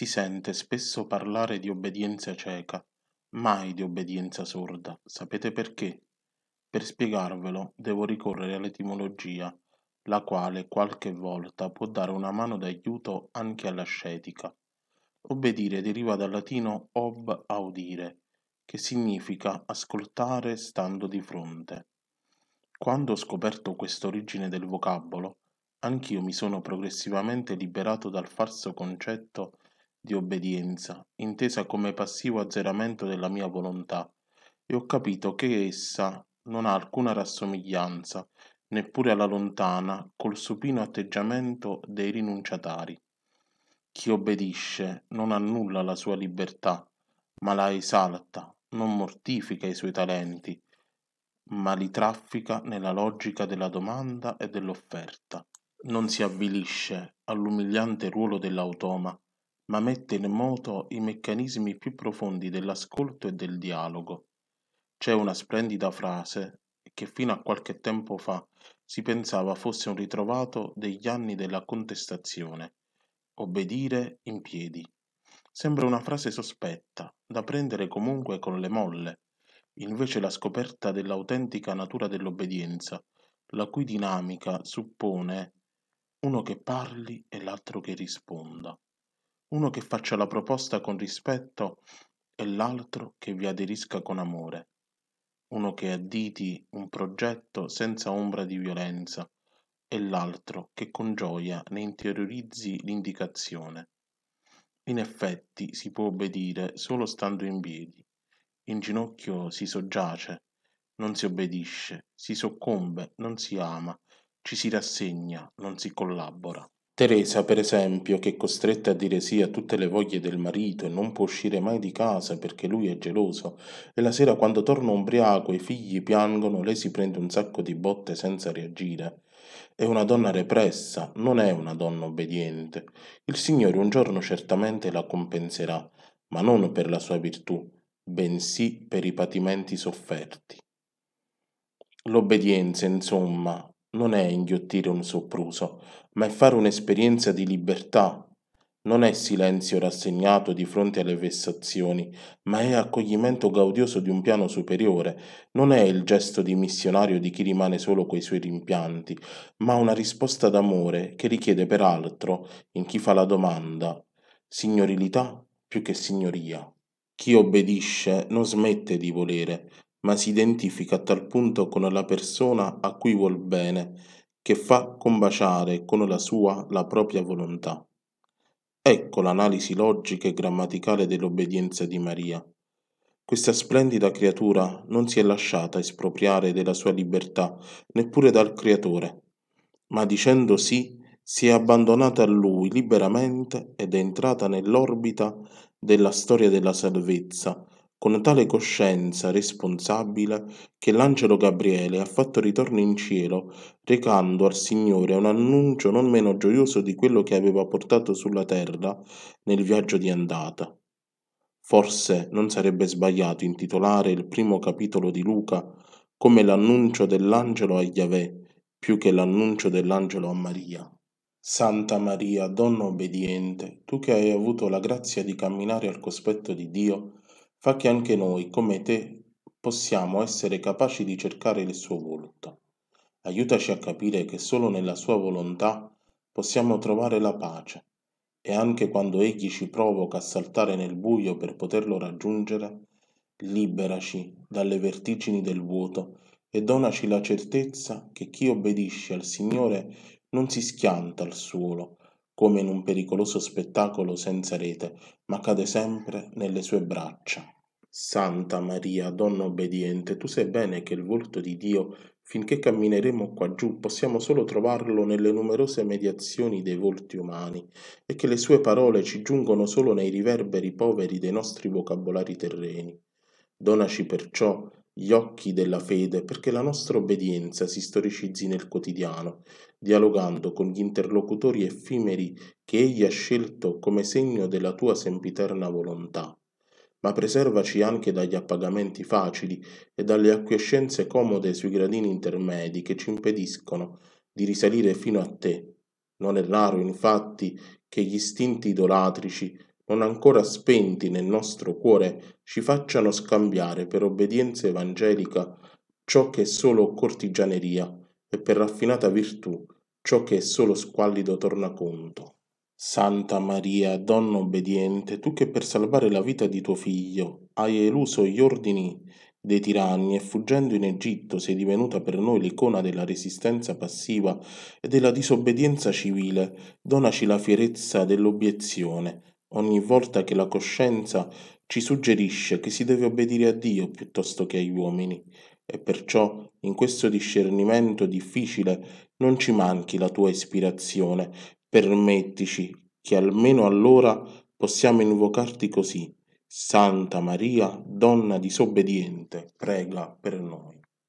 Si sente spesso parlare di obbedienza cieca, mai di obbedienza sorda. Sapete perché? Per spiegarvelo devo ricorrere all'etimologia, la quale qualche volta può dare una mano d'aiuto anche all'ascetica. Obbedire deriva dal latino ob audire, che significa ascoltare stando di fronte. Quando ho scoperto quest'origine del vocabolo, anch'io mi sono progressivamente liberato dal falso concetto di obbedienza, intesa come passivo azzeramento della mia volontà, e ho capito che essa non ha alcuna rassomiglianza, neppure alla lontana, col supino atteggiamento dei rinunciatari. Chi obbedisce non annulla la sua libertà, ma la esalta, non mortifica i suoi talenti, ma li traffica nella logica della domanda e dell'offerta. Non si avvilisce all'umiliante ruolo dell'automa, ma mette in moto i meccanismi più profondi dell'ascolto e del dialogo. C'è una splendida frase che fino a qualche tempo fa si pensava fosse un ritrovato degli anni della contestazione. Obbedire in piedi. Sembra una frase sospetta, da prendere comunque con le molle. Invece la scoperta dell'autentica natura dell'obbedienza, la cui dinamica suppone uno che parli e l'altro che risponda uno che faccia la proposta con rispetto e l'altro che vi aderisca con amore, uno che additi un progetto senza ombra di violenza e l'altro che con gioia ne interiorizzi l'indicazione. In effetti si può obbedire solo stando in piedi, in ginocchio si soggiace, non si obbedisce, si soccombe, non si ama, ci si rassegna, non si collabora. Teresa, per esempio, che è costretta a dire sì a tutte le voglie del marito e non può uscire mai di casa perché lui è geloso, e la sera quando torna ubriaco e i figli piangono, lei si prende un sacco di botte senza reagire. È una donna repressa, non è una donna obbediente. Il Signore un giorno certamente la compenserà, ma non per la sua virtù, bensì per i patimenti sofferti. L'obbedienza, insomma, non è inghiottire un soppruso, ma è fare un'esperienza di libertà. Non è silenzio rassegnato di fronte alle vessazioni, ma è accoglimento gaudioso di un piano superiore. Non è il gesto di missionario di chi rimane solo coi suoi rimpianti, ma una risposta d'amore che richiede peraltro, in chi fa la domanda, signorilità più che signoria. Chi obbedisce non smette di volere, ma si identifica a tal punto con la persona a cui vuol bene, che fa combaciare con la sua la propria volontà. Ecco l'analisi logica e grammaticale dell'obbedienza di Maria. Questa splendida creatura non si è lasciata espropriare della sua libertà neppure dal Creatore, ma dicendo sì si è abbandonata a Lui liberamente ed è entrata nell'orbita della storia della salvezza con tale coscienza responsabile che l'angelo Gabriele ha fatto ritorno in cielo recando al Signore un annuncio non meno gioioso di quello che aveva portato sulla terra nel viaggio di andata. Forse non sarebbe sbagliato intitolare il primo capitolo di Luca come l'annuncio dell'angelo a Yahvé più che l'annuncio dell'angelo a Maria. Santa Maria, donna obbediente, tu che hai avuto la grazia di camminare al cospetto di Dio, fa che anche noi, come te, possiamo essere capaci di cercare il suo volto. Aiutaci a capire che solo nella sua volontà possiamo trovare la pace e anche quando egli ci provoca a saltare nel buio per poterlo raggiungere, liberaci dalle vertigini del vuoto e donaci la certezza che chi obbedisce al Signore non si schianta al suolo, come in un pericoloso spettacolo senza rete, ma cade sempre nelle sue braccia. Santa Maria, donna obbediente, tu sai bene che il volto di Dio, finché cammineremo qua giù, possiamo solo trovarlo nelle numerose mediazioni dei volti umani, e che le sue parole ci giungono solo nei riverberi poveri dei nostri vocabolari terreni. Donaci perciò gli occhi della fede perché la nostra obbedienza si storicizzi nel quotidiano, dialogando con gli interlocutori effimeri che Egli ha scelto come segno della tua sempiterna volontà. Ma preservaci anche dagli appagamenti facili e dalle acquiescenze comode sui gradini intermedi che ci impediscono di risalire fino a te. Non è raro, infatti, che gli istinti idolatrici non ancora spenti nel nostro cuore, ci facciano scambiare per obbedienza evangelica ciò che è solo cortigianeria e per raffinata virtù ciò che è solo squallido tornaconto. Santa Maria, donna obbediente, tu che per salvare la vita di tuo figlio hai eluso gli ordini dei tiranni e fuggendo in Egitto sei divenuta per noi l'icona della resistenza passiva e della disobbedienza civile, donaci la fierezza dell'obiezione ogni volta che la coscienza ci suggerisce che si deve obbedire a Dio piuttosto che agli uomini, e perciò in questo discernimento difficile non ci manchi la tua ispirazione, permettici che almeno allora possiamo invocarti così. Santa Maria, donna disobbediente, prega per noi.